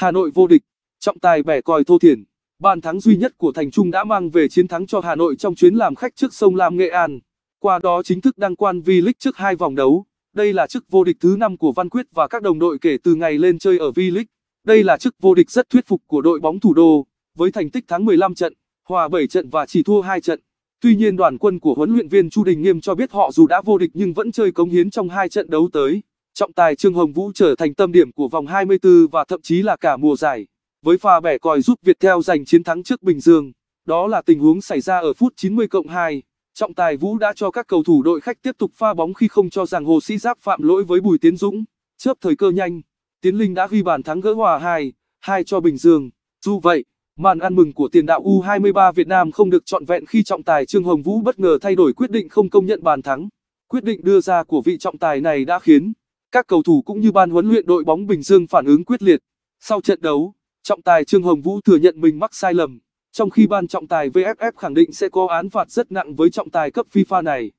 Hà Nội vô địch, trọng tài bẻ còi Thô Thiển. Bàn thắng duy nhất của Thành Trung đã mang về chiến thắng cho Hà Nội trong chuyến làm khách trước sông Lam Nghệ An. Qua đó chính thức đăng quan V-League trước hai vòng đấu. Đây là chức vô địch thứ năm của Văn Quyết và các đồng đội kể từ ngày lên chơi ở V-League. Đây là chức vô địch rất thuyết phục của đội bóng thủ đô, với thành tích thắng 15 trận, hòa 7 trận và chỉ thua 2 trận. Tuy nhiên đoàn quân của huấn luyện viên Chu Đình Nghiêm cho biết họ dù đã vô địch nhưng vẫn chơi cống hiến trong hai trận đấu tới trọng tài Trương Hồng Vũ trở thành tâm điểm của vòng 24 và thậm chí là cả mùa giải. Với pha bẻ còi giúp Viettel giành chiến thắng trước Bình Dương, đó là tình huống xảy ra ở phút 90 cộng 2. Trọng tài Vũ đã cho các cầu thủ đội khách tiếp tục pha bóng khi không cho rằng Hồ Sĩ Giáp phạm lỗi với Bùi Tiến Dũng. Chớp thời cơ nhanh, Tiến Linh đã ghi bàn thắng gỡ hòa 2, 2 cho Bình Dương. Dù vậy, màn ăn mừng của tiền đạo U23 Việt Nam không được trọn vẹn khi trọng tài Trương Hồng Vũ bất ngờ thay đổi quyết định không công nhận bàn thắng. Quyết định đưa ra của vị trọng tài này đã khiến các cầu thủ cũng như ban huấn luyện đội bóng Bình Dương phản ứng quyết liệt. Sau trận đấu, trọng tài Trương Hồng Vũ thừa nhận mình mắc sai lầm, trong khi ban trọng tài VFF khẳng định sẽ có án phạt rất nặng với trọng tài cấp FIFA này.